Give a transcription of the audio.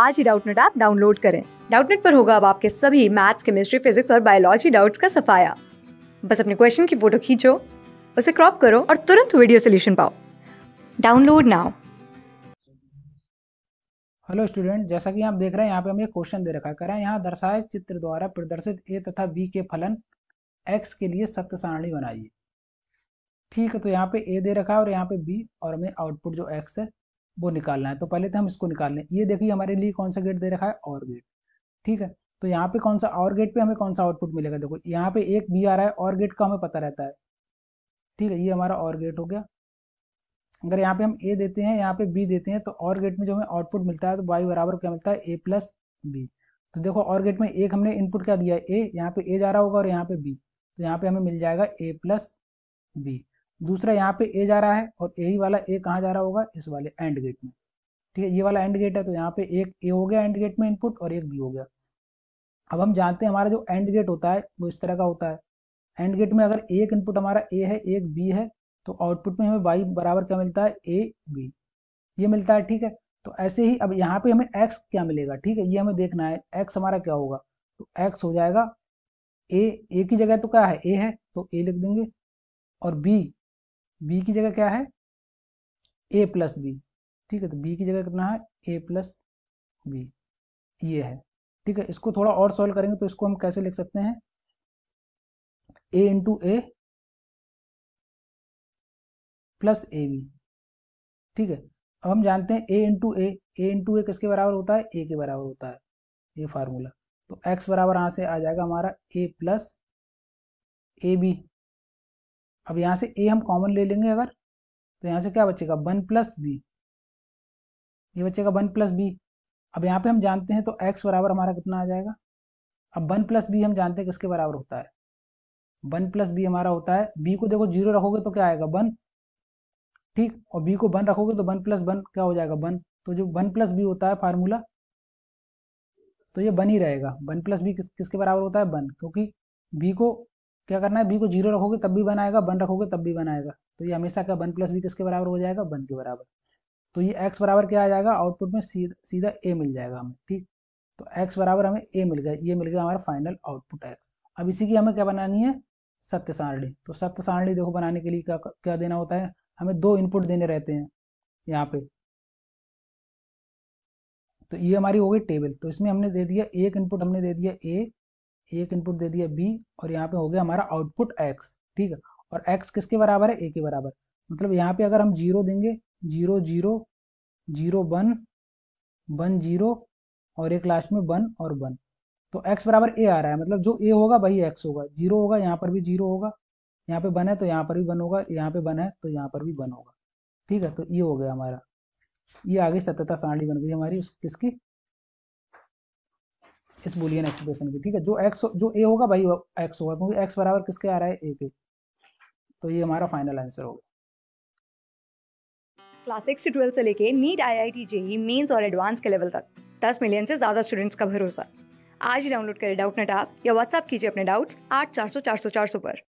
आज ही Doubtnut app download करें डाउटनेट पर होगा अब आपके सभी मैथ्स केमिस्ट्री फिजिक्स और बायोलॉजी डाउट्स का सफाया बस अपने क्वेश्चन की फोटो खींचो उसे क्रॉप करो और तुरंत वीडियो सोल्यूशन पाओ डाउनलोड नाउ हेलो स्टूडेंट जैसा कि आप देख रहे हैं यहाँ पे हम हमें क्वेश्चन दे रखा करें यहाँ दर्शाए चित्र द्वारा प्रदर्शित ए तथा बी के फलन एक्स के लिए सख्त सारणी बनाइए ठीक है तो यहाँ पे ए दे रखा है और यहाँ पे बी और हमें आउटपुट जो एक्स है वो निकालना है तो पहले तो हम इसको निकाल लें ये देखिए हमारे लिए कौन सा गेट दे रखा है और गेट ठीक है तो यहाँ पे कौन सा और गेट पे हमें कौन सा आउटपुट मिलेगा देखो यहाँ पे एक बी आ रहा है और गेट का हमें पता रहता है ठीक है ये हमारा और गेट हो गया अगर यहाँ पे हम ए देते हैं यहाँ पे बी देते हैं तो और गेट में जो हमें आउटपुट मिलता है तो वाई बराबर क्या मिलता है ए प्लस बी तो देखो और गेट में एक हमने इनपुट क्या दिया है ए यहाँ पे ए जा रहा होगा और यहाँ पे बी तो यहाँ पे हमें मिल जाएगा ए प्लस बी दूसरा यहाँ पे ए जा रहा है और ए ही वाला ए कहाँ जा रहा होगा इस वाले एंड गेट में ठीक है ये वाला एंड गेट है तो यहाँ पे एक ए हो गया एंड गेट में इनपुट और एक बी हो गया अब हम जानते हैं हमारा जो एंड गेट होता है वो इस तरह का होता है एंड गेट में अगर एक इनपुट हमारा ए है एक बी है तो आउटपुट में हमें वाई बराबर क्या मिलता है ए बी ये मिलता है ठीक है तो ऐसे ही अब यहाँ पे हमें एक्स क्या मिलेगा ठीक है ये हमें देखना है एक्स हमारा क्या होगा तो एक्स हो जाएगा ए ए की जगह तो क्या है ए है तो ए लिख देंगे और बी बी की जगह क्या है ए प्लस बी ठीक है तो बी की जगह कितना है ए प्लस बी ये है ठीक है इसको थोड़ा और सॉल्व करेंगे तो इसको हम कैसे लिख सकते हैं A into A plus A B ठीक है अब हम जानते हैं A into A A into ए किसके बराबर होता है ए के बराबर होता है ये फार्मूला तो एक्स बराबर यहाँ से आ जाएगा हमारा ए प्लस ए बी अब यहां से ए हम कॉमन ले लेंगे अगर तो यहां से क्या बचेगा वन प्लस बी ये बचेगा वन प्लस बी अब यहां पे हम जानते हैं तो एक्स बराबर हमारा कितना आ जाएगा अब वन प्लस बी हम जानते हैं किसके बराबर होता है वन प्लस बी हमारा होता है बी को देखो जीरो रखोगे तो क्या आएगा वन ठीक और बी को वन रखोगे तो वन प्लस वन क्या हो जाएगा वन तो जो वन प्लस बी होता है फार्मूला तो ये वन ही रहेगा वन प्लस बी किस, किसके बराबर होता है वन क्योंकि बी को क्या करना है बी को जीरो रखोगे तब भी वन आएगा वन रखोगे तब भी वन आएगा तो ये हमेशा क्या वन प्लस बी किसके बराबर हो जाएगा वन के बराबर तो ये एक्स बराबर क्या आ जाएगा आउटपुट में सीधा सीधा ए मिल जाएगा हमें ठीक तो एक्स बराबर हमें ए मिल गया ये मिल गया हमारा फाइनल आउटपुट एक्स अब इसी की हमें क्या बनानी है सत्य सारणी तो सत्य सारणी देखो बनाने के लिए क्या क्या देना होता है हमें दो इनपुट देने रहते हैं यहाँ पे तो ये हमारी हो गई टेबल तो इसमें हमने दे दिया एक इनपुट हमने दे दिया ए एक इनपुट दे दिया बी और यहाँ पे हो गया हमारा आउटपुट एक्स ठीक है और एक्स किसके बराबर है ए के बराबर मतलब यहाँ पे अगर हम जीरो देंगे zero zero zero one one zero और एक लास्ट में वन और वन तो एक्स बराबर ए आ रहा है मतलब जो ए होगा वही एक्स होगा जीरो होगा यहाँ पर भी जीरो होगा यहाँ पे वन है तो यहाँ पर भी वन होगा यहाँ पे वन है तो यहाँ पर भी वन होगा ठीक है तो ये हो गया हमारा ये आगे सत्यता सारणी बन गई हमारी किसकी इस बुलियन एक्सप्रेशन की ठीक है जो एक्स जो ए होगा भाई एक्स होगा क्योंकि एक्स बराबर किसके आ रहा है ए के तो ये हमारा फाइनल आंसर होगा क्लास सिक्स से ट्वेल्थ से लेके NEET I I T JEE mains और एडवांस के लेवल तक दस मिलियन से ज़्यादा स्टूडेंट्स का भरोसा आज ही डाउनलोड करें डाउट नेट आप या व्हाट्सअप कीजिए अपने डाउट्स आठ चार सौ चार सौ चार सौ पर